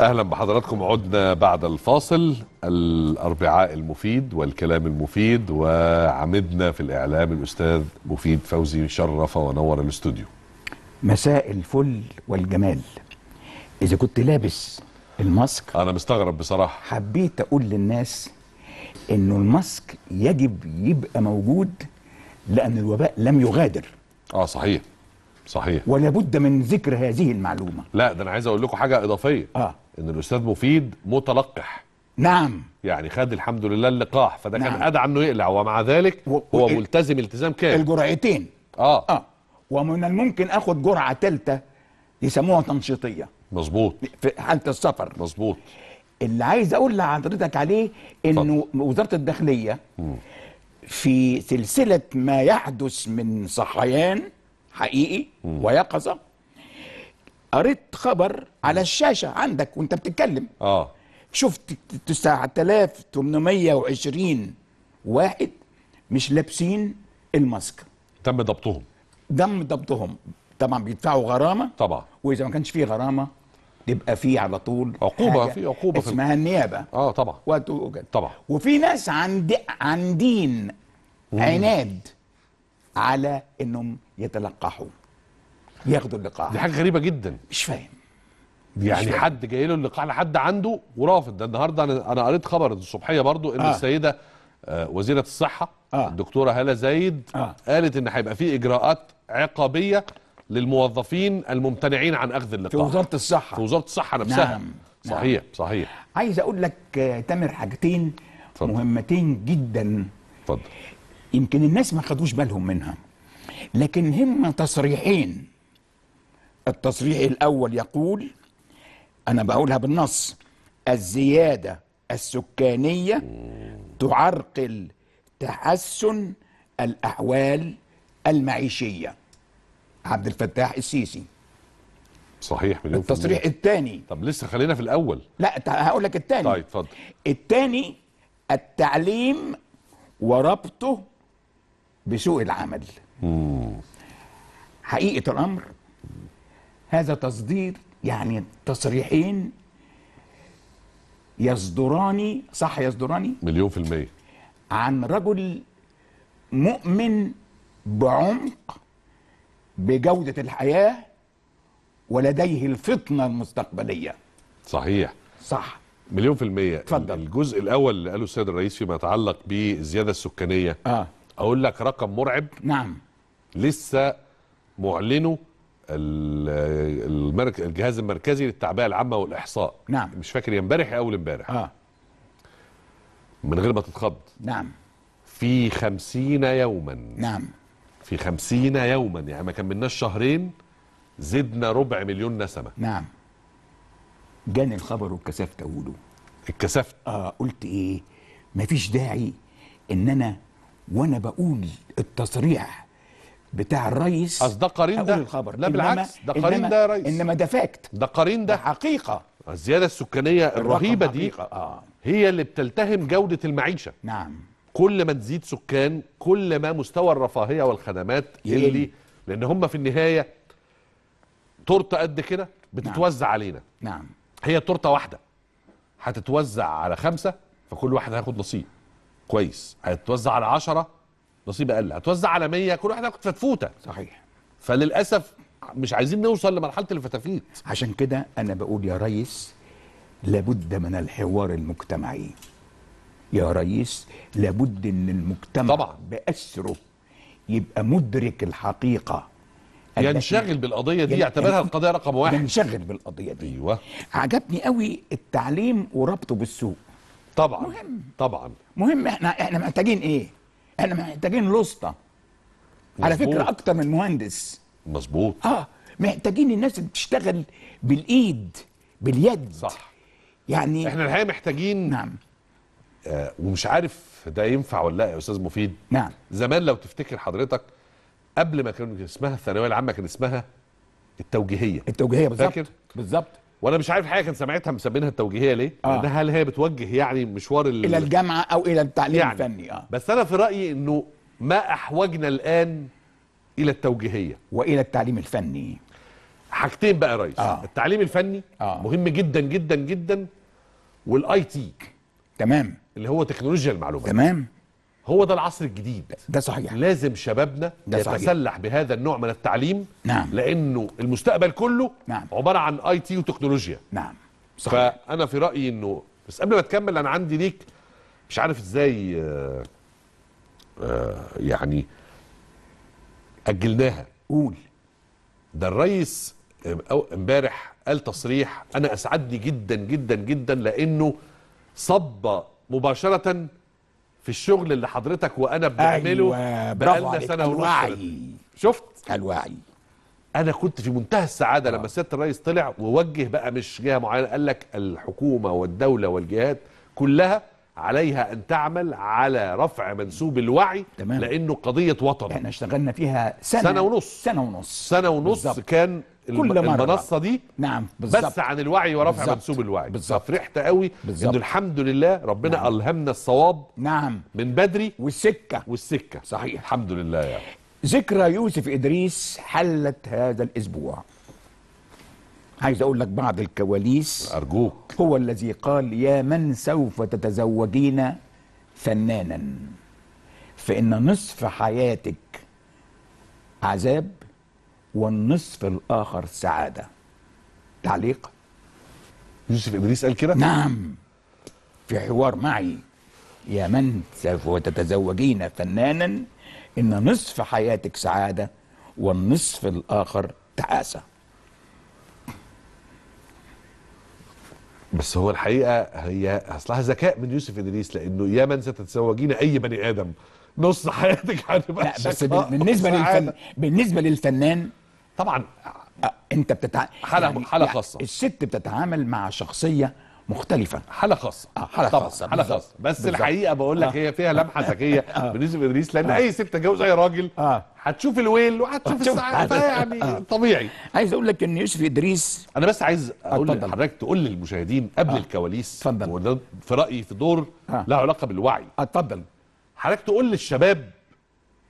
اهلا بحضراتكم عدنا بعد الفاصل الاربعاء المفيد والكلام المفيد وعمدنا في الاعلام الاستاذ مفيد فوزي شرف ونور الاستوديو مساء الفل والجمال اذا كنت لابس الماسك انا مستغرب بصراحه حبيت اقول للناس انه الماسك يجب يبقى موجود لان الوباء لم يغادر اه صحيح صحيح ولا بد من ذكر هذه المعلومه لا ده انا عايز اقول لكم حاجه اضافيه اه ان الاستاذ مفيد متلقح نعم يعني خد الحمد لله اللقاح فده نعم. كان ادعى انه يقلع ومع ذلك و... هو ملتزم التزام كامل الجرعتين اه اه ومن الممكن اخد جرعه ثالثه يسموها تنشيطيه مظبوط في حاله السفر مظبوط اللي عايز اقول لحضرتك عليه انه فضل. وزاره الداخليه م. في سلسله ما يحدث من صحيان حقيقي ويقظه قريت خبر على الشاشه عندك وانت بتتكلم اه شفت 9820 واحد مش لابسين الماسك تم ضبطهم تم ضبطهم طبعا بيدفعوا غرامه طبعا واذا ما كانش فيه غرامه تبقى في على طول عقوبه في عقوبه اسمها في النيابه اه طبعا طبعا وفي ناس عند عندين عناد على انهم يتلقحوا ياخدوا اللقاح دي حاجه غريبه جدا مش فاهم يعني مش فاهم. حد جاي له اللقاح لحد عنده ورافض ده النهارده انا انا قريت خبر الصبحيه برضو ان آه. السيده آه، وزيره الصحه آه. الدكتوره هاله زايد آه. قالت ان هيبقى في اجراءات عقابيه للموظفين الممتنعين عن اخذ اللقاح في وزاره الصحه في وزاره الصحه نفسها نعم. صحيح نعم. صحيح عايز اقول لك آه، تامر حاجتين فضل. مهمتين جدا اتفضل يمكن الناس ما خدوش بالهم منها لكن هم تصريحين التصريح الأول يقول أنا بقولها بالنص الزيادة السكانية تعرقل تحسن الأحوال المعيشية عبد الفتاح السيسي صحيح مليون التصريح الثاني طب لسه خلينا في الأول لا هقول لك الثاني طيب اتفضل الثاني التعليم وربطه بسوق العمل مم. حقيقة الأمر هذا تصدير يعني تصريحين يصدران صح يصدران مليون في المية عن رجل مؤمن بعمق بجودة الحياة ولديه الفطنة المستقبلية صحيح صح مليون في المية اتفضل الجزء الأول اللي قاله السيد الرئيس فيما يتعلق بالزيادة السكانية آه. أقول لك رقم مرعب نعم لسه معلنه الجهاز المركزي للتعبئه العامه والاحصاء نعم مش فاكر يا امبارح اول امبارح اه من غير ما تتخض نعم في خمسين يوما نعم في خمسين يوما يعني ما كملناش شهرين زدنا ربع مليون نسمة نعم جاني الخبر واتكسفت أقوله اتكسفت آه قلت إيه مفيش داعي إن أنا وأنا بقول التصريح بتاع الريس اصل ده قرين ده الخبر. لا بالعكس ده قرين ده يا ريس انما ده فاكت ده قرين ده حقيقه الزياده السكانيه الرهيبه دي آه. هي اللي بتلتهم جوده المعيشه نعم كل ما تزيد سكان كل ما مستوى الرفاهيه والخدمات يلي. اللي لان هم في النهايه تورته قد كده بتتوزع نعم. علينا نعم هي تورته واحده هتتوزع على خمسه فكل واحد هياخد نصيب كويس هتتوزع على عشرة نصيب اقل هتوزع على 100 كل واحد هياخد فتفوته صحيح فللاسف مش عايزين نوصل لمرحله الفتافيت عشان كده انا بقول يا ريس لابد من الحوار المجتمعي يا ريس لابد ان المجتمع طبعا باسره يبقى مدرك الحقيقه ينشغل بالقضيه دي يعتبرها القضيه رقم واحد ينشغل بالقضيه دي ايوه عجبني قوي التعليم وربطه بالسوق طبعا مهم طبعا مهم احنا احنا محتاجين ايه احنا محتاجين لوسطة على فكره اكتر من مهندس مظبوط اه محتاجين الناس اللي بتشتغل بالايد باليد صح يعني احنا الحقيقه محتاجين نعم آه ومش عارف ده ينفع ولا لا يا استاذ مفيد نعم زمان لو تفتكر حضرتك قبل ما كان اسمها الثانويه العامه كان اسمها التوجيهيه التوجيهيه بالظبط بالظبط وانا مش عارف حاجه كان سمعتها مسمينها التوجيهيه ليه آه. ده هل هي بتوجه يعني مشوار ال... الى الجامعه او الى التعليم يعني. الفني اه بس انا في رايي انه ما احوجنا الان الى التوجيهيه والى التعليم الفني حاجتين بقى يا ريس آه. التعليم الفني آه. مهم جدا جدا جدا والاي تي تمام اللي هو تكنولوجيا المعلومات تمام هو ده العصر الجديد ده صحيح لازم شبابنا يتسلح بهذا النوع من التعليم نعم لانه المستقبل كله نعم عباره عن اي تي وتكنولوجيا نعم صحيح فانا في رايي انه بس قبل ما تكمل انا عندي ليك مش عارف ازاي آه آه يعني اجلناها قول ده الرئيس امبارح قال تصريح انا اسعدني جدا جدا جدا لانه صب مباشره في الشغل اللي حضرتك وانا بنعمله أيوة بقالنا سنه ونص شفت الوعي انا كنت في منتهى السعاده آه. لما سياده الرئيس طلع ووجه بقى مش جهه معينه قال لك الحكومه والدوله والجهات كلها عليها ان تعمل على رفع منسوب الوعي تمام. لانه قضيه وطن احنا اشتغلنا فيها سنه سنه ونص سنه ونص سنه ونص بالزبط. كان كل مرة المنصه دي نعم بالزبط. بس عن الوعي ورفع منسوب الوعي بالظبط ففرحت قوي بالزبط. انه الحمد لله ربنا نعم. الهمنا الصواب نعم من بدري والسكه والسكه صحيح الحمد لله يعني. ذكرى يوسف ادريس حلت هذا الاسبوع عايز اقول لك بعض الكواليس ارجوك هو الذي قال يا من سوف تتزوجين فنانا فان نصف حياتك عذاب والنصف الآخر سعادة تعليق يوسف إبليس قال كده نعم في حوار معي يا من سوف تتزوجين فنانا إن نصف حياتك سعادة والنصف الآخر تعاسة بس هو الحقيقه هي اصلها ذكاء من يوسف ادريس لانه يا من ستتزوجين اي بني ادم نص حياتك هتبقى لا بس بالنسبه للفن بالنسبه للفنان طبعا آه، انت بتتعامل حاله يعني حاله يعني خاصه يعني الست بتتعامل مع شخصيه مختلفة حالة خاصة آه حالة طبعا. خاصة حالة خاصة بس بالزبط. الحقيقة بقول لك آه. هي فيها لمحة ذكية آه. آه. بالنسبة لإدريس لأن آه. أي ست تتجوز أي راجل آه. هتشوف الويل وهتشوف الساعة فيعني آه. طبيعي عايز أقول لك إن يوسف إدريس أنا بس عايز أقول لحضرتك تقول للمشاهدين قبل آه. الكواليس اتفضل في رأيي في دور آه. له علاقة بالوعي اتفضل حضرتك تقول للشباب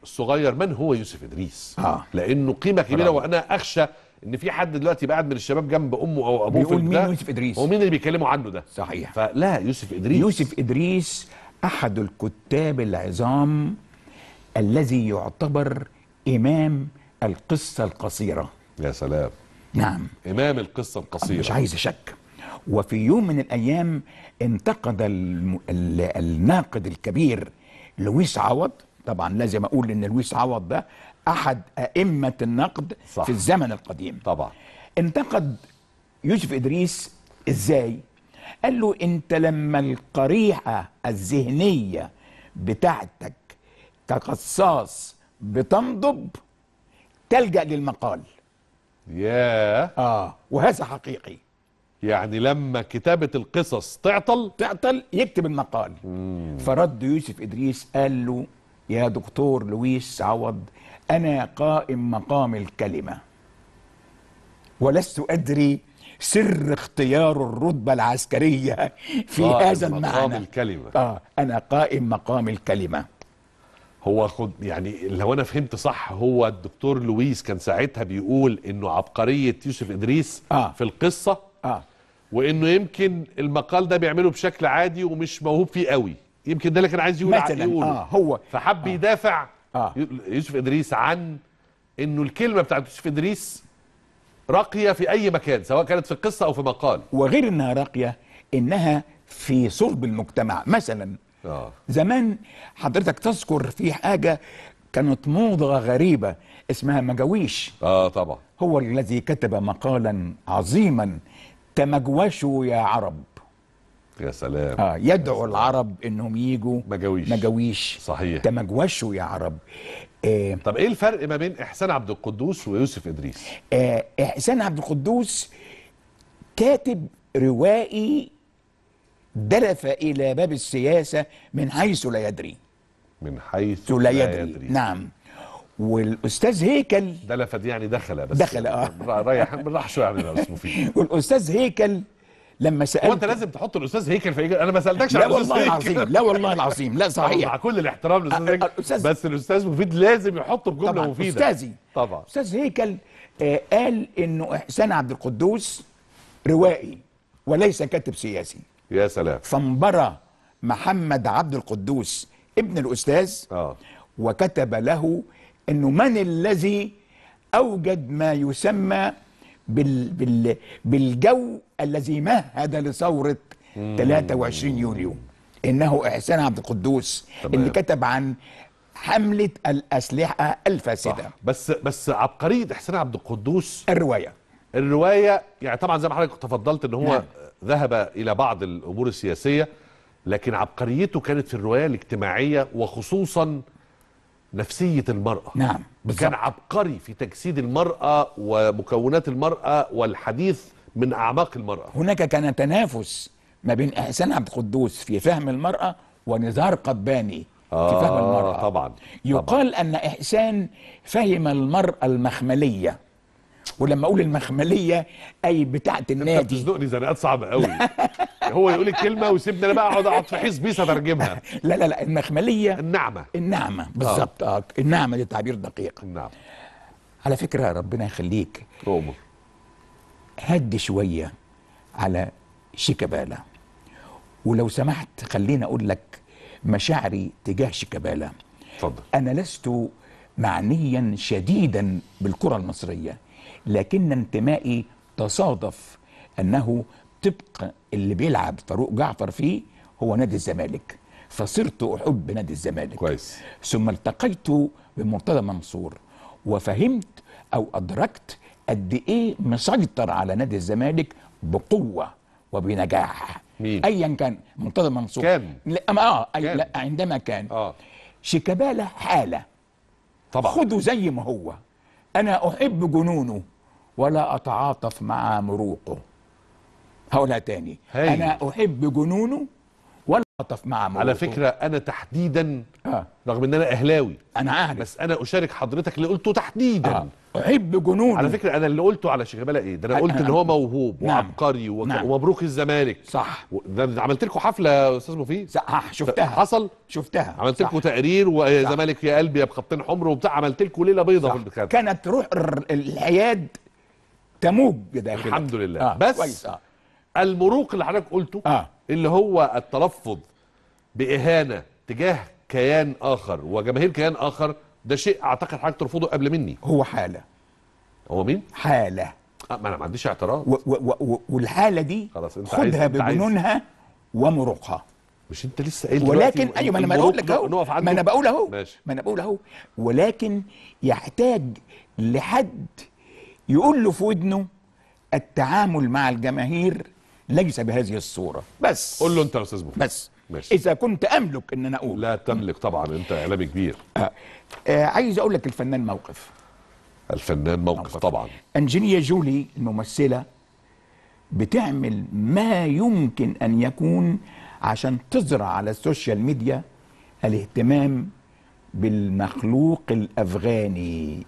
الصغير من هو يوسف ادريس آه. لانه قيمه كبيره وانا اخشى ان في حد دلوقتي قاعد من الشباب جنب امه او ابوه بيقول مين يوسف ادريس هو مين اللي بيتكلموا عنه ده صحيح فلا يوسف ادريس يوسف ادريس احد الكتاب العظام الذي يعتبر امام القصه القصيره يا سلام نعم امام القصه القصيره مش عايز اشك وفي يوم من الايام انتقد الناقد الكبير لويس عوض طبعا لازم اقول ان لويس عوض ده احد ائمه النقد صح. في الزمن القديم طبعا انتقد يوسف ادريس ازاي قال له انت لما القريحه الذهنيه بتاعتك كقصاص بتنضب تلجا للمقال ياه yeah. اه وهذا حقيقي يعني لما كتابة القصص تعطل تعطل يكتب المقال فرد يوسف إدريس قال له يا دكتور لويس عوض أنا قائم مقام الكلمة ولست أدري سر اختيار الرتبة العسكرية في هذا المعنى مقام الكلمة آه أنا قائم مقام الكلمة هو خد يعني لو انا فهمت صح هو الدكتور لويس كان ساعتها بيقول انه عبقريه يوسف ادريس آه. في القصه اه وانه يمكن المقال ده بيعمله بشكل عادي ومش موهوب فيه قوي يمكن ده اللي كان عايز يقول مثلا اه هو فحب آه. يدافع آه. يوسف ادريس عن انه الكلمه بتاعت يوسف ادريس راقيه في اي مكان سواء كانت في القصه او في مقال وغير انها راقيه انها في صلب المجتمع مثلا آه. زمان حضرتك تذكر في حاجه كانت موضه غريبه اسمها مجاويش اه طبعا هو الذي كتب مقالا عظيما تمجوشوا يا عرب يا سلام آه يدعو سلام. العرب انهم يجوا مجاويش مجاويش صحيح تمجوشوا يا عرب آه طب ايه الفرق ما بين احسان عبد القدوس ويوسف ادريس آه احسان عبد القدوس كاتب روائي دلف الى باب السياسه من حيث لا يدري من حيث لا يدري, لا يدري. نعم والاستاذ هيكل ده لفت يعني دخل بس دخل اه رايح راح شويه يعني اسمه مفيد والاستاذ هيكل لما سالت وانت لازم تحط الاستاذ هيكل في إيه؟ انا ما سالتكش لا والله العظيم لا والله العظيم لا صحيح مع كل الاحترام للاستاذ هيكل آه، بس الاستاذ مفيد لازم يحطه في جمله مفيده استاذي طبعا استاذ هيكل آه قال انه احسان عبد القدوس روائي وليس كاتب سياسي يا سلام فانبرى محمد عبد القدوس ابن الاستاذ اه وكتب له انه من الذي اوجد ما يسمى بال بال بالجو الذي مهد لثوره 23 يوليو انه احسان عبد القدوس اللي كتب عن حمله الاسلحه الفاسده صح. بس بس عبقريه احسان عبد القدوس الروايه الروايه يعني طبعا زي ما حضرتك تفضلت ان هو نعم. ذهب الى بعض الامور السياسيه لكن عبقريته كانت في الروايه الاجتماعيه وخصوصا نفسية المرأة نعم كان عبقري في تجسيد المرأة ومكونات المرأة والحديث من أعماق المرأة هناك كان تنافس ما بين إحسان عبد القدوس في فهم المرأة ونزار قباني آه في فهم آه، المرأة طبعا يقال طبعاً. أن إحسان فهم المرأة المخملية ولما أقول المخملية أي بتاعة النادي أنت بتزنقني زنقات صعبة قوي هو يقول الكلمه ويسيبني انا بقى اقعد اقعد في حيز بيس اترجمها لا لا لا المخمليه النعمه النعمه آه. بالظبط اه النعمه دي تعبير دقيق نعم على فكره ربنا يخليك هد شويه على شيكابالا ولو سمحت خليني اقول لك مشاعري تجاه شيكابالا اتفضل انا لست معنيا شديدا بالكره المصريه لكن انتمائي تصادف انه طبق اللي بيلعب فاروق جعفر فيه هو نادي الزمالك فصرت احب نادي الزمالك كويس ثم التقيت بمرتضى منصور وفهمت او ادركت قد ايه مسيطر على نادي الزمالك بقوه وبنجاح مين؟ ايا كان مرتضى منصور كان لا اه, آه، كان. لا عندما كان اه شيكابالا حاله طبعا خده زي ما هو انا احب جنونه ولا اتعاطف مع مروقه هقولها تاني هي. انا احب جنونه ولا اطف مع موته على فكره انا تحديدا آه. رغم ان انا اهلاوي انا عارف بس انا اشارك حضرتك اللي قلته تحديدا آه. احب جنونه على فكره انا اللي قلته على شيكابالا ايه ده انا آه. قلت آه. ان هو موهوب نعم. وعبقري وك... نعم. ومبروك الزمالك صح ده عملت لكم حفله يا استاذ مفيد صح آه، شفتها حصل شفتها عملت لكم تقرير وزمالك يا قلبي يا بخطين حمر وبتاع عملت لكم ليله بيضه في كانت روح الحياد تموج داخلك الحمد لله آه. بس كويس. آه. المروق اللي حضرتك قلته آه. اللي هو التلفظ باهانه تجاه كيان اخر وجماهير كيان اخر ده شيء اعتقد حضرتك ترفضه قبل مني هو حاله هو مين حاله آه ما انا ما عنديش اعتراض و و و والحاله دي خلاص انت خدها عايز بجنونها ومروقها مش انت لسه قايل ولكن ايوه ما انا بقول لك اهو ما انا بقول اهو ما انا بقول اهو ولكن يحتاج لحد يقول له في ودنه التعامل مع الجماهير ليس بهذه الصورة بس قول له أنت يا أستاذ بس ماشي. إذا كنت أملك إن أنا أقول لا تملك طبعا أنت إعلامي كبير آه. آه عايز أقول لك الفنان موقف الفنان موقف, موقف. طبعا أنجينيا جولي الممثلة بتعمل ما يمكن أن يكون عشان تزرع على السوشيال ميديا الاهتمام بالمخلوق الأفغاني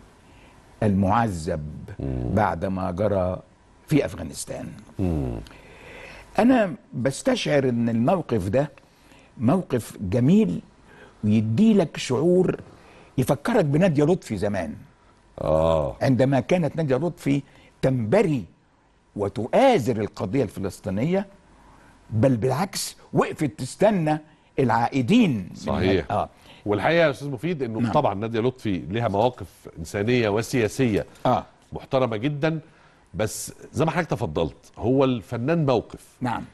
المعذب بعد ما جرى في أفغانستان مم. انا بستشعر ان الموقف ده موقف جميل ويدي لك شعور يفكرك بناديه لطفي زمان اه عندما كانت ناديه لطفي تنبري وتؤازر القضيه الفلسطينيه بل بالعكس وقفت تستنى العائدين صحيح اه والحقيقه يا استاذ مفيد انه نعم. طبعا ناديه لطفي لها مواقف انسانيه وسياسيه آه. محترمه جدا بس زي ما حضرتك تفضلت هو الفنان موقف نعم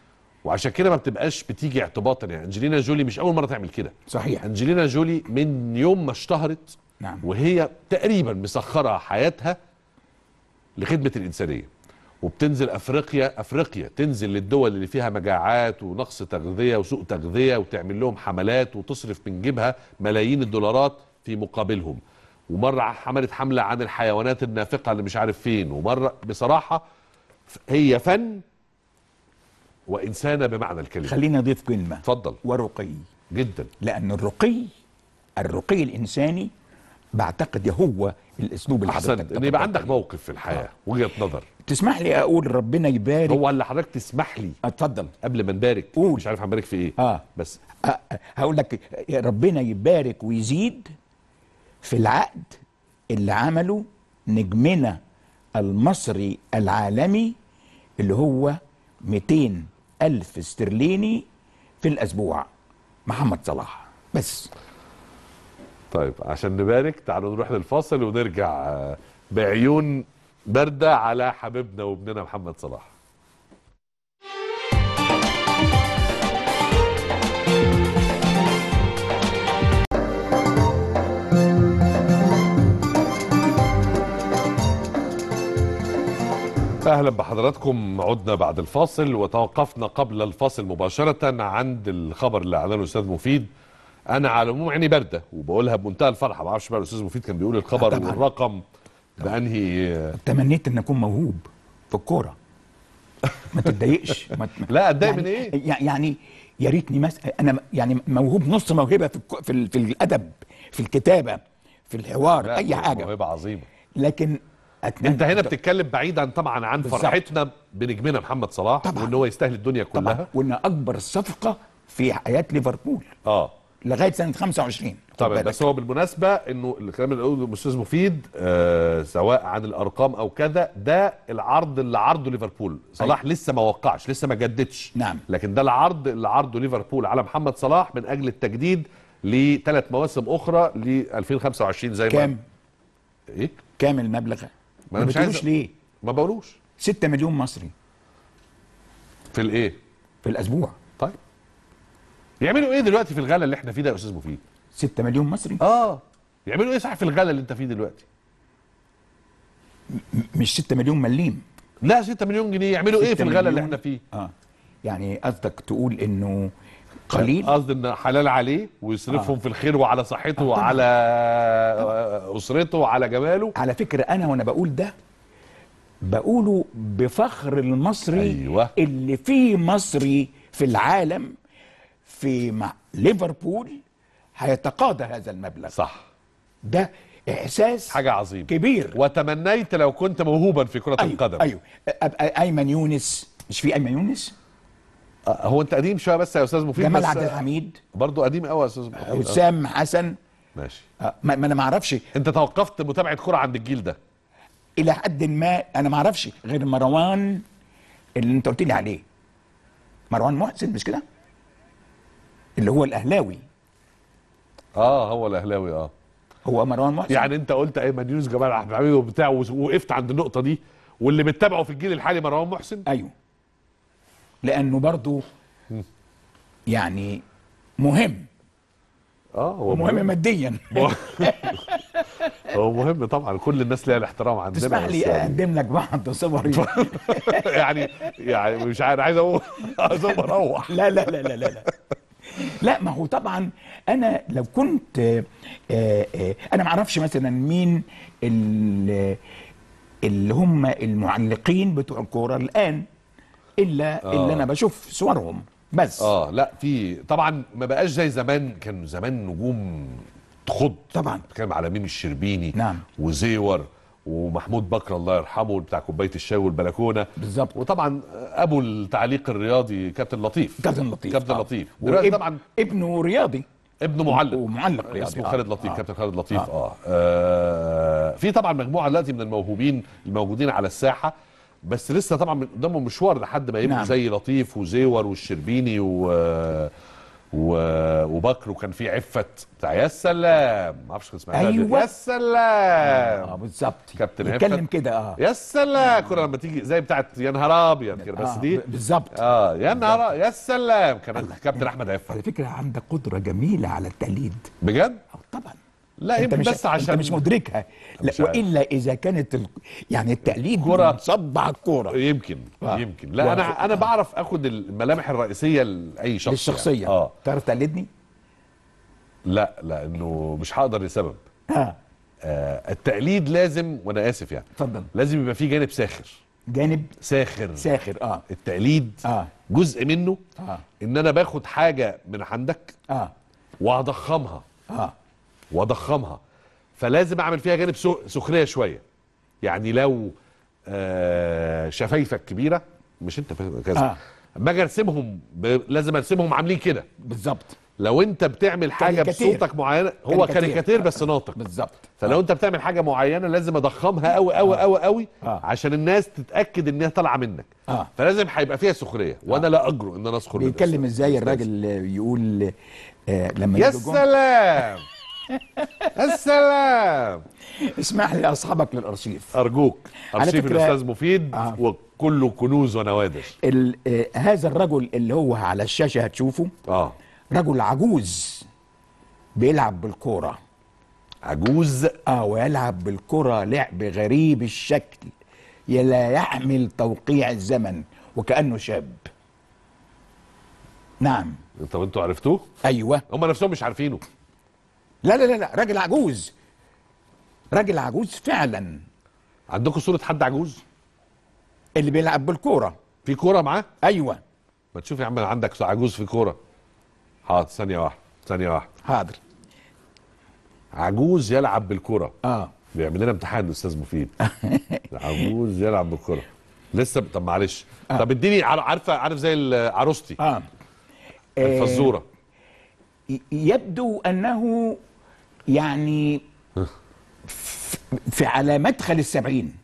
وعشان كده ما بتبقاش بتيجي اعتباطا يعني انجلينا جولي مش اول مره تعمل كده صحيح انجلينا جولي من يوم ما اشتهرت نعم وهي تقريبا مسخره حياتها لخدمه الانسانيه وبتنزل افريقيا افريقيا تنزل للدول اللي فيها مجاعات ونقص تغذيه وسوء تغذيه وتعمل لهم حملات وتصرف من جيبها ملايين الدولارات في مقابلهم ومره عملت حمله عن الحيوانات النافقه اللي مش عارف فين ومره بصراحه هي فن وانسانه بمعنى الكلمه خلينا اضيف كلمه اتفضل ورقي جدا لان الرقي الرقي الانساني بعتقد هو الاسلوب اللي احسن ان يبقى عندك موقف في الحياه آه. وجهه نظر تسمح لي اقول ربنا يبارك هو اللي حضرتك تسمح لي اتفضل قبل ما نبارك قول مش عارف هنبارك في ايه اه بس آه. آه. هقول لك ربنا يبارك ويزيد في العقد اللي عمله نجمنا المصري العالمي اللي هو 200 ألف استرليني في الأسبوع محمد صلاح بس طيب عشان نبارك تعالوا نروح للفاصل ونرجع آه، بعيون باردة على حبيبنا وابننا محمد صلاح اهلا بحضراتكم عدنا بعد الفاصل وتوقفنا قبل الفاصل مباشره عند الخبر اللي اعلنه الاستاذ مفيد انا على العموم عيني بارده وبقولها بمنتهى الفرحه ما اعرفش بقى الاستاذ مفيد كان بيقول الخبر طبعا. والرقم بانهي تمنيت ان اكون موهوب في الكوره ما تتضايقش لا اتضايق يعني... من ايه يعني يا ريتني مس... انا يعني موهوب نص موهبه في, في في الادب في الكتابه في الحوار اي حاجه موهبه عظيمه لكن أتنى... انت هنا بتتكلم بعيدا طبعا عن بالزبط. فرحتنا بنجمنا محمد صلاح طبعا. وان هو يستاهل الدنيا كلها طبعا. وان اكبر صفقه في حياه ليفربول اه لغايه سنه 25 طبعا بس هو بالمناسبه انه الكلام اللي قاله الاستاذ مفيد آه سواء عن الارقام او كذا ده العرض اللي عرضه ليفربول صلاح أي. أيوه. لسه ما وقعش لسه ما جددش نعم لكن ده العرض اللي عرضه ليفربول على محمد صلاح من اجل التجديد لثلاث مواسم اخرى ل 2025 زي ما كام ايه كام المبلغ ما, مش عايز ليه؟ ما بقولوش 6 مليون مصري في الايه؟ في الاسبوع طيب يعملوا ايه دلوقتي في الغلا اللي احنا فيه ده يا استاذ مفيد؟ 6 مليون مصري اه يعملوا ايه صح في الغلا اللي انت فيه دلوقتي؟ مش 6 مليون مليم لا 6 مليون جنيه يعملوا ايه في الغلا اللي احنا فيه؟ اه يعني قصدك تقول انه قليل قصدي ان حلال عليه ويصرفهم آه. في الخير وعلى صحته آه وعلى آه. اسرته وعلى جماله على فكره انا وانا بقول ده بقوله بفخر المصري أيوة. اللي فيه مصري في العالم في مع ليفربول هيتقاضى هذا المبلغ صح ده احساس حاجه عظيمه كبير وتمنيت لو كنت موهوبا في كره أيوة القدم ايوه ابقى ايمن يونس مش في ايمن يونس آه، هو انت قديم شويه بس يا استاذ مفيد جمال عبد الحميد برضه قديم قوي يا استاذ مفيد حسام آه، آه. حسن ماشي ما, انا ما اعرفش انت توقفت متابعه كره عند الجيل ده الى حد ما انا ما اعرفش غير مروان اللي انت قلت لي عليه مروان محسن مش كده اللي هو الاهلاوي اه هو الاهلاوي اه هو مروان محسن يعني انت قلت ايمن يونس جمال عبد الحميد وبتاع ووقفت عند النقطه دي واللي بتتابعه في الجيل الحالي مروان محسن ايوه لانه برضه يعني مهم اه هو مهم, ماديا هو مهم طبعا كل الناس ليها الاحترام عندنا تسمح لي يعني. اقدم لك بعض صوري يعني يعني مش عارف عايز عايز اروح لا لا لا لا لا لا ما هو طبعا انا لو كنت آه، آه، انا ما اعرفش مثلا مين اللي هم المعلقين بتوع الكوره الان الا آه. اللي انا بشوف صورهم بس اه لا في طبعا ما بقاش زي زمان كان زمان نجوم تخض طبعا بتكلم على ميمي الشربيني نعم وزيور ومحمود بكر الله يرحمه بتاع كوبايه الشاي والبلكونه بالظبط وطبعا ابو التعليق الرياضي كابتن لطيف كابتن لطيف كابتن آه. لطيف دلوقتي طبعا ابنه رياضي ابنه معلق ومعلق رياضي اسمه آه. خالد لطيف آه. آه. كابتن خالد لطيف آه. آه. آه في طبعا مجموعه دلوقتي من الموهوبين الموجودين على الساحه بس لسه طبعا قدامهم مشوار لحد ما يبقوا نعم. زي لطيف وزيور والشربيني و... و... وبكر وكان في عفه بتاع يا سلام ما اعرفش اسمها إيه. أيوة. يا سلام اه بالظبط كابتن عفت كده اه يا سلام كنا لما تيجي زي بتاعه يا نهار ابيض كده بس آه، دي بالظبط اه يا نهار يا سلام كان كابتن احمد عفه على فكره عندك قدره جميله على التقليد بجد؟ آه، طبعا لا انت مش بس عشان انت مش مدركها لا مش والا اذا كانت ال... يعني التقليد كرة تصب على الكوره يمكن آه. يمكن لا انا يعني- آه. انا بعرف اخد الملامح الرئيسيه لاي شخص يعني. للشخصيه يعني. اه تعرف تقلدني؟ لا لانه مش هقدر لسبب آه. آه التقليد لازم وانا اسف يعني اتفضل لازم يبقى فيه جانب ساخر جانب ساخر ساخر اه التقليد آه. جزء منه آه. ان انا باخد حاجه من عندك اه وهضخمها اه واضخمها فلازم اعمل فيها جانب سخريه شويه يعني لو آه، شفايفك كبيره مش انت كذا آه. باجي ارسمهم ب... لازم ارسمهم عاملين كده بالظبط لو انت بتعمل حاجه كاريكاتير. بصوتك معينه هو كاريكاتير بس ناطق بالظبط فلو آه. انت بتعمل حاجه معينه لازم اضخمها قوي قوي قوي آه. قوي آه. عشان الناس تتاكد انها طالعه منك آه. فلازم هيبقى فيها سخريه وانا آه. لا اجرؤ ان انا اسخر بيتكلم ازاي الراجل يقول آه لما يا سلام السلام اسمح لي اصحابك للارشيف ارجوك ارشيف الاستاذ مفيد آه. وكله كنوز ونوادر آه هذا الرجل اللي هو على الشاشه هتشوفه اه رجل عجوز بيلعب بالكوره عجوز اه ويلعب بالكره لعب غريب الشكل لا يحمل توقيع الزمن وكانه شاب نعم طب انتوا عرفتوه ايوه هم نفسهم مش عارفينه لا لا لا لا راجل عجوز راجل عجوز فعلا عندكم صوره حد عجوز اللي بيلعب بالكوره في كوره معاه ايوه ما تشوف يا عم عندك عجوز في كوره حاضر ثانيه واحده ثانيه واحده حاضر عجوز يلعب بالكوره اه بيعمل لنا امتحان الاستاذ مفيد عجوز يلعب بالكوره لسه طب معلش آه. طب اديني عارفه عارف زي عروستي اه الفزوره آه، يبدو انه يعني في على مدخل السبعين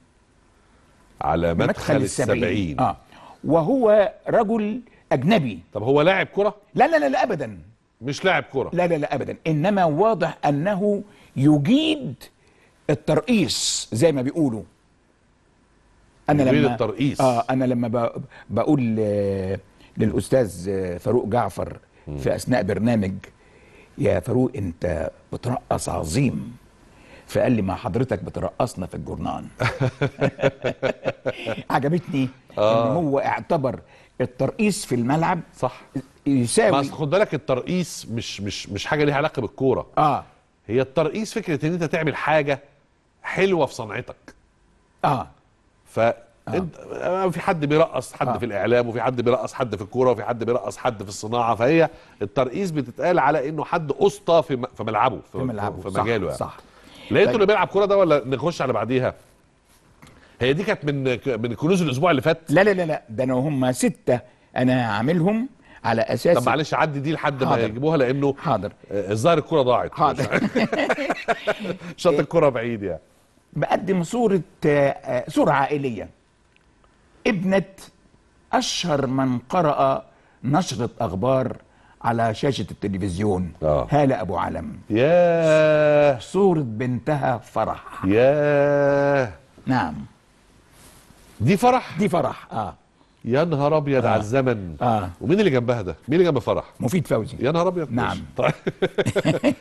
على مدخل, مدخل السبعين, السبعين. آه. وهو رجل أجنبي طب هو لاعب كرة؟ لا لا لا, لا أبدا مش لاعب كرة لا لا لا أبدا إنما واضح أنه يجيد الترقيص زي ما بيقولوا أنا لما الترقيص آه أنا لما بقول آه، للأستاذ آه، فاروق جعفر في أثناء برنامج يا فاروق انت بترقص عظيم فقال لي ما حضرتك بترقصنا في الجرنان عجبتني آه. ان هو اعتبر الترقيص في الملعب صح يساوي بس خد بالك الترقيص مش مش مش حاجه ليها علاقه بالكوره اه هي الترقيص فكره ان انت تعمل حاجه حلوه في صنعتك اه ف آه. آه. في حد بيرقص حد آه. في الاعلام وفي حد بيرقص حد في الكوره وفي حد بيرقص حد في الصناعه فهي الترقيص بتتقال على انه حد اسطى في في ملعبه في, ملعبه في مجاله يعني. صح, صح. لقيته طيب. اللي بيلعب كوره ده ولا نخش على بعديها هي دي كانت من من كنوز الاسبوع اللي فات لا لا لا لا ده انا هم سته انا عاملهم على اساس طب معلش عدي دي لحد ما يجيبوها لانه حاضر آه، الظاهر الكوره ضاعت حاضر شاط الكوره بعيد يعني بقدم صوره آه، صوره عائليه ابنة أشهر من قرأ نشرة أخبار على شاشة التلفزيون آه. هالة أبو علم ياه صورة بنتها فرح ياه نعم دي فرح دي فرح اه يا نهار ابيض آه. على الزمن آه. ومين اللي جنبها ده مين اللي جنب فرح مفيد فوزي يا نهار ابيض نعم طيب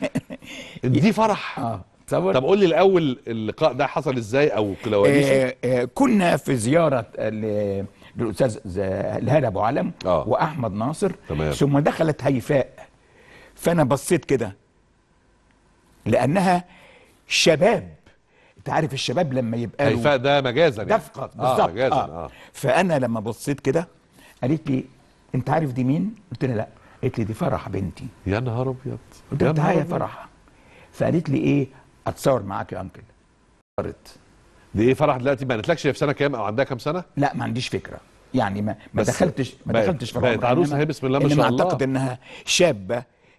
دي فرح آه. تصور طب قول لي الاول اللقاء ده حصل ازاي او كواليسه آه آه كنا في زياره للاستاذ الهادي ابو علم آه. واحمد ناصر تمام. ثم دخلت هيفاء فانا بصيت كده لانها شباب انت عارف الشباب لما يبقى هيفاء ده مجازا يعني دفقه آه، بالظبط آه آه. آه. فانا لما بصيت كده قالت لي انت عارف دي مين قلت لها لا قالت لي دي فرح بنتي يا نهار ابيض قلت لها يا فرح فقالت لي ايه اتصور معاك يا انكل قررت دي ايه فرح دلوقتي ما قالتلكش في سنه كام او عندها كام سنه لا ما عنديش فكره يعني ما, ما دخلتش ما دخلتش في بقت عروسه هي بسم الله ما شاء الله اعتقد انها شابه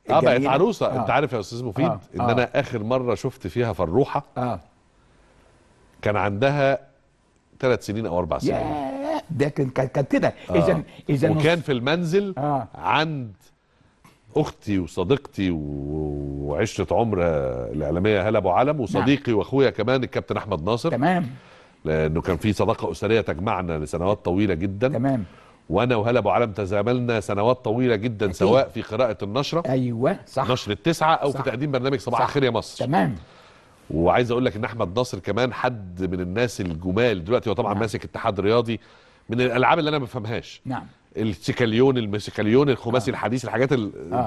اه بقت عروسه آه. انت عارف يا استاذ مفيد آه. ان انا آه. اخر مره شفت فيها فروحه اه كان عندها ثلاث سنين او اربع سنين ياه ده كان كده اذا آه. اذا وكان في المنزل آه. عند اختي وصديقتي وعشره عمر الاعلاميه هلا ابو علم وصديقي نعم. واخويا كمان الكابتن احمد ناصر تمام لانه كان في صداقه اسريه تجمعنا لسنوات طويله جدا تمام وانا وهلا ابو علم تزاملنا سنوات طويله جدا أكيد. سواء في قراءه النشره ايوه صح نشر التسعه او صح. في تقديم برنامج صباح الخير يا مصر تمام وعايز اقول لك ان احمد ناصر كمان حد من الناس الجمال دلوقتي هو طبعا نعم. ماسك اتحاد رياضي من الالعاب اللي انا ما بفهمهاش نعم السيكاليون المسيكاليون الخماسي آه. الحديث الحاجات آه.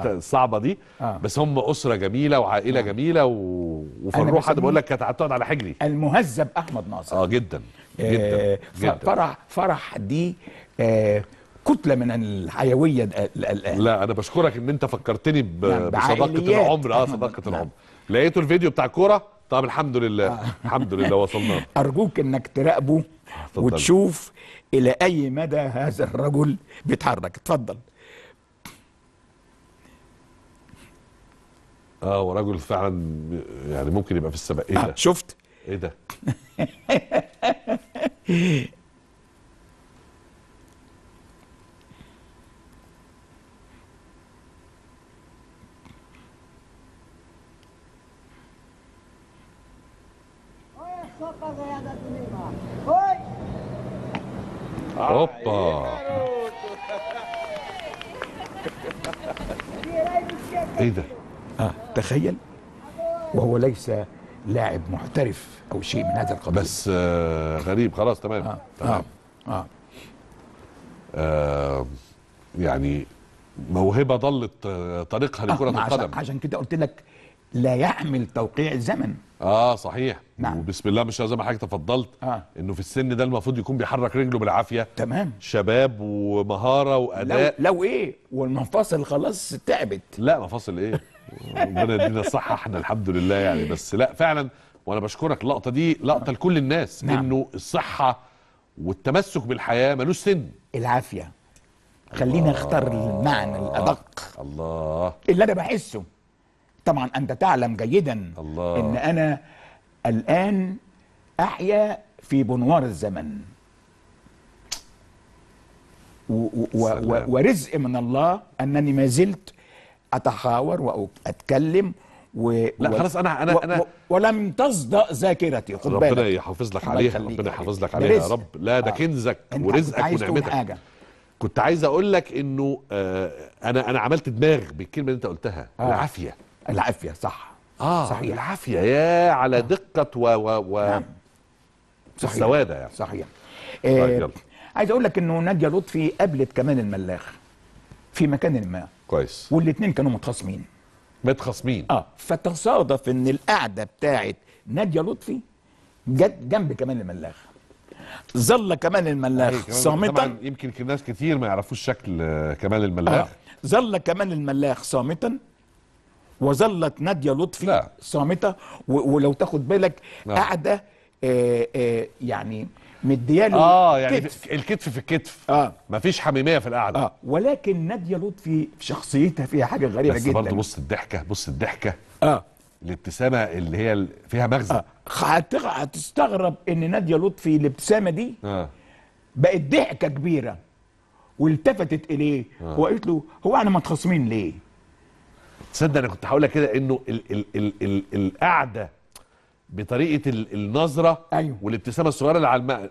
الصعبه دي آه. بس هم اسره جميله وعائله آه. جميله و... وفروحه حد بقول لك كانت هتقعد على حجري المهذب احمد ناصر اه جدا آه، جدا, آه جداً. فرح فرح دي آه كتله من الحيويه الان لا انا بشكرك ان انت فكرتني ب... نعم، بصداقه العمر اه صداقه نعم. العمر لقيتوا الفيديو بتاع كوره طب الحمد لله آه. الحمد لله وصلنا ارجوك انك تراقبه آه، وتشوف الى اي مدى هذا الرجل بيتحرك اتفضل اه ورجل فعلا يعني ممكن يبقى في السباق ايه آه، ده آه شفت ايه ده اوبا ايه ده؟ آه. تخيل وهو ليس لاعب محترف او شيء من هذا القبيل بس آه غريب خلاص تمام آه. تمام آه. آه. آه يعني موهبه ضلت آه، طريقها لكره آه. القدم عشان كده قلت لك لا يحمل توقيع الزمن اه صحيح نعم وبسم الله مش زي ما حضرتك تفضلت آه. انه في السن ده المفروض يكون بيحرك رجله بالعافيه تمام شباب ومهاره واداء لو, لو ايه والمفاصل خلاص تعبت لا مفاصل ايه ربنا يدينا الصحه احنا الحمد لله يعني بس لا فعلا وانا بشكرك اللقطه دي لقطه لكل الناس نعم. انه الصحه والتمسك بالحياه ملوش سن العافيه خلينا نختار المعنى الادق آه، الله اللي انا بحسه طبعا انت تعلم جيدا الله. ان انا الان احيا في بنوار الزمن و و ورزق من الله انني ما زلت اتحاور واتكلم و لا خلاص انا انا انا ولم تصدأ ذاكرتي خد بالك ربنا يحافظ لك عليها ربنا يحافظ لك عليها يا رب لا ده آه. كنزك آه. ورزقك ونعمتك حاجة. كنت عايز اقول لك انه آه انا انا عملت دماغ بالكلمه اللي انت قلتها آه. العافيه العافيه صح اه صحيح العافيه يا على آه. دقه و و, و... نعم. صحيح. السواده يعني صحيح طيب، آه عايز اقول لك انه ناديه لطفي قابلت كمال الملاخ في مكان ما كويس والاثنين كانوا متخاصمين متخاصمين اه فتصادف ان القعده بتاعت ناديه لطفي جت جنب كمال الملاخ ظل كمال الملاخ صامتا يمكن الناس كتير ما يعرفوش شكل آه، كمال الملاخ آه، ظل آه. كمال الملاخ صامتا وظلت ناديه لطفي صامته ولو تاخد بالك قاعده آه، آه، يعني مدياله اه يعني كتف. الكتف في الكتف اه مفيش حميميه في القعده آه. ولكن ناديه لطفي في شخصيتها فيها حاجه غريبه بس جدا بس برضه بص الضحكه بص الضحكه اه الابتسامه اللي هي فيها مغزى آه. هتستغرب ان ناديه لطفي الابتسامه دي آه. بقت ضحكه كبيره والتفتت اليه آه. وقالت له هو احنا متخاصمين ليه؟ تصدق انا كنت هقول كده انه ال ال ال ال القعده بطريقه ال النظره أيوه. والابتسامه الصغيره اللي على الماء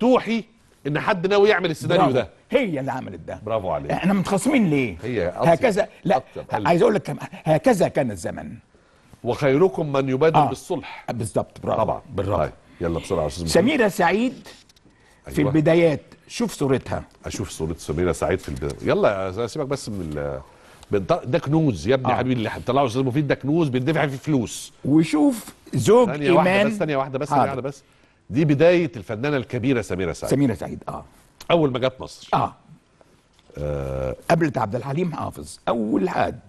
توحي ان حد ناوي يعمل السيناريو ده هي اللي عملت ده برافو عليك احنا متخاصمين ليه هي أطلع. هكذا لا أطلع. عايز اقول لك كم... هكذا كان الزمن وخيركم من يبادر آه. بالصلح آه، بالظبط برافو طبعا بالرافع طيب، يلا بسرعه يا استاذ سميره سعيد أيوة. في البدايات شوف صورتها اشوف صوره سميره سعيد في البدايات يلا سيبك بس من ده كنوز يا ابني آه. حبيبي اللي طلعوا استاذ مفيد ده كنوز بيدفع فيه فلوس وشوف زوج ثانية ايمان واحدة بس ثانية واحدة بس ثانية واحدة بس دي بداية الفنانة الكبيرة سميرة سعيد سميرة سعيد اه أول ما جت مصر اه, آه. قابلت عبد الحليم حافظ أول حد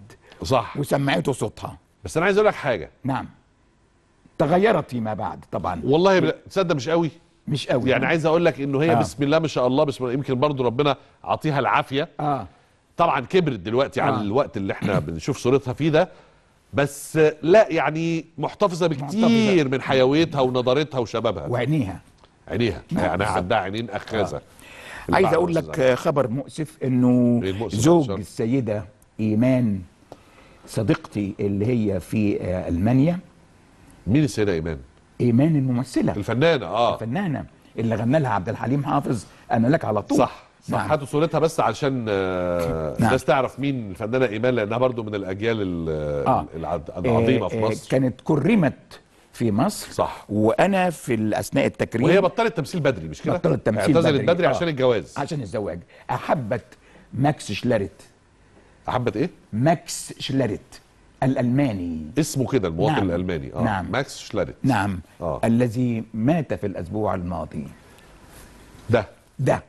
صح وسمعته صوتها بس أنا عايز أقول لك حاجة نعم تغيرت فيما بعد طبعا والله ب... تصدق مش قوي مش قوي يعني عايز اقول لك انه هي آه. بسم الله ما شاء الله بسم الله يمكن برضه ربنا عطيها العافيه آه. طبعا كبرت دلوقتي عن آه. الوقت اللي احنا بنشوف صورتها فيه ده بس لا يعني محتفظه بكتير من حيويتها ونضارتها وشبابها وعينيها عينيها يعني عندها عينين اخازه آه. عايز اقول لك خبر مؤسف انه إيه زوج السيده ايمان صديقتي اللي هي في آه، المانيا مين السيده ايمان؟ ايمان الممثله الفنانه اه الفنانه اللي غنى لها عبد الحليم حافظ انا لك على طول صح صححتوا صورتها بس علشان آه، نعم. الناس تعرف مين الفنانه ايمان لانها برضو من الاجيال آه. العظيمه في آه، آه، مصر كانت كرمت في مصر صح وانا في اثناء التكريم وهي بطلت تمثيل بدري مش كده بطلت تمثيل اعتزلت بدري, بدري آه. عشان الجواز عشان الزواج احبت ماكس شلاريت احبت ايه ماكس شلاريت الالماني اسمه كده المواطن نعم. الالماني اه نعم. ماكس شلاريت نعم آه. الذي مات في الاسبوع الماضي ده ده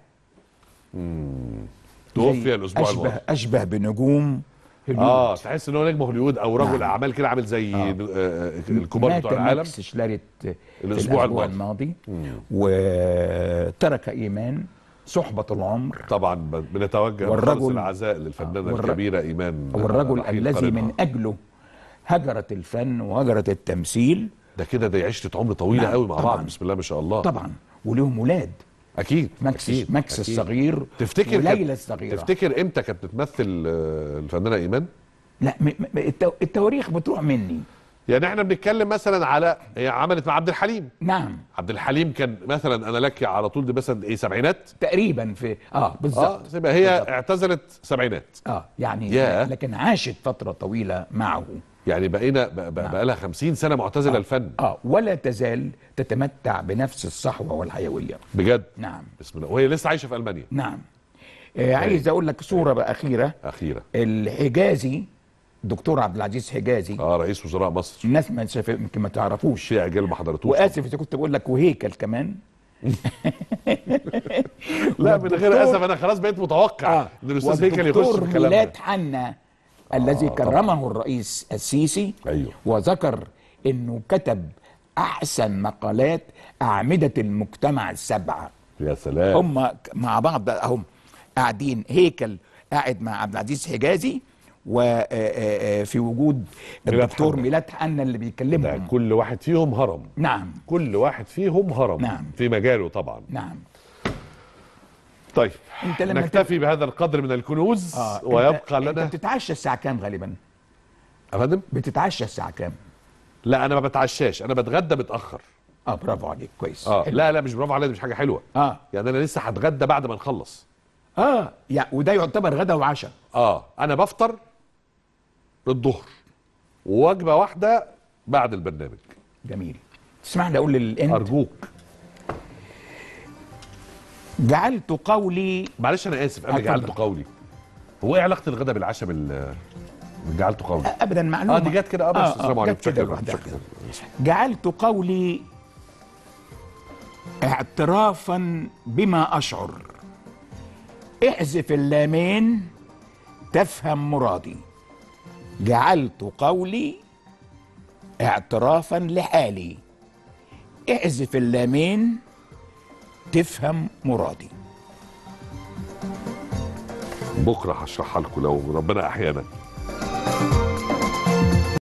توفي الاسبوع اشبه الوقت. اشبه بنجوم آه، هوليود اه تحس ان هو نجم هوليود او رجل نعم. اعمال كده عامل زي آه. آه، الكبار بتوع العالم ماكس شلاريت الاسبوع الماضي, الماضي. وترك ايمان صحبة العمر طبعا بنتوجه والرجل العزاء للفنانة آه. الكبيرة إيمان والرجل الذي من أجله هجرت الفن وهجرت التمثيل ده كده ده عشره عمر طويلة نعم قوي مع طبعًا. بعض بسم الله ما شاء الله طبعا وليهم ولاد اكيد ماكس أكيد. ماكس أكيد. الصغير تفتكر وليلى الصغيره تفتكر امتى كانت بتمثل آه، الفنانه ايمان لا التواريخ بتروح مني يعني احنا بنتكلم مثلا على هي عملت مع عبد الحليم نعم عبد الحليم كان مثلا انا لك على طول دي مثلا ايه سبعينات تقريبا في اه, آه، بالظبط اه هي بالزبط. اعتزلت سبعينات اه يعني لكن عاشت فتره طويله معه يعني بقينا بقى لها 50 سنه معتزله آه. الفن اه ولا تزال تتمتع بنفس الصحوه والحيويه بجد نعم بسم الله وهي لسه عايشه في المانيا نعم آه عايز طيب. اقول لك صوره بقى اخيره اخيره الحجازي الدكتور عبد العزيز حجازي اه رئيس وزراء مصر الناس ما يمكن ما تعرفوش في عجال ما حضرتوش واسف اذا كنت بقول لك وهيكل كمان لا من غير اسف انا خلاص بقيت متوقع آه. ان الاستاذ هيكل يخش في الكلام ده آه الذي كرمه طبعا. الرئيس السيسي أيوه. وذكر انه كتب احسن مقالات اعمده المجتمع السبعه يا سلام هم مع بعض هم قاعدين هيكل قاعد مع عبد العزيز حجازي وفي آه، آه، آه، وجود الدكتور ميلاد حنا اللي بيكلمهم كل واحد فيهم هرم نعم كل واحد فيهم هرم نعم في مجاله طبعا نعم طيب انت لما نكتفي تب... بهذا القدر من الكنوز آه. ويبقى انت... لنا انت بتتعشى الساعه كام غالبا يا فندم بتتعشى الساعه كام لا انا ما بتعشاش انا بتغدى متاخر اه برافو عليك كويس آه. لا لا مش برافو عليك مش حاجه حلوه اه يعني انا لسه هتغدى بعد ما نخلص اه يا وده يعتبر غدا وعشاء اه انا بفطر للظهر ووجبه واحده بعد البرنامج جميل تسمح لي اقول للانت ارجوك جعلت قولي معلش انا اسف انا جعلت قولي هو ايه علاقه الغداء بالعشاء بال جعلت قولي ابدا معلومه اه دي جت كده اه بس آه، آه، السلام عليكم شكرا جعلت قولي اعترافا بما اشعر احذف اللامين تفهم مرادي جعلت قولي اعترافا لحالي احذف اللامين تفهم مرادي بكره هشرحها لكم لو ربنا احيانا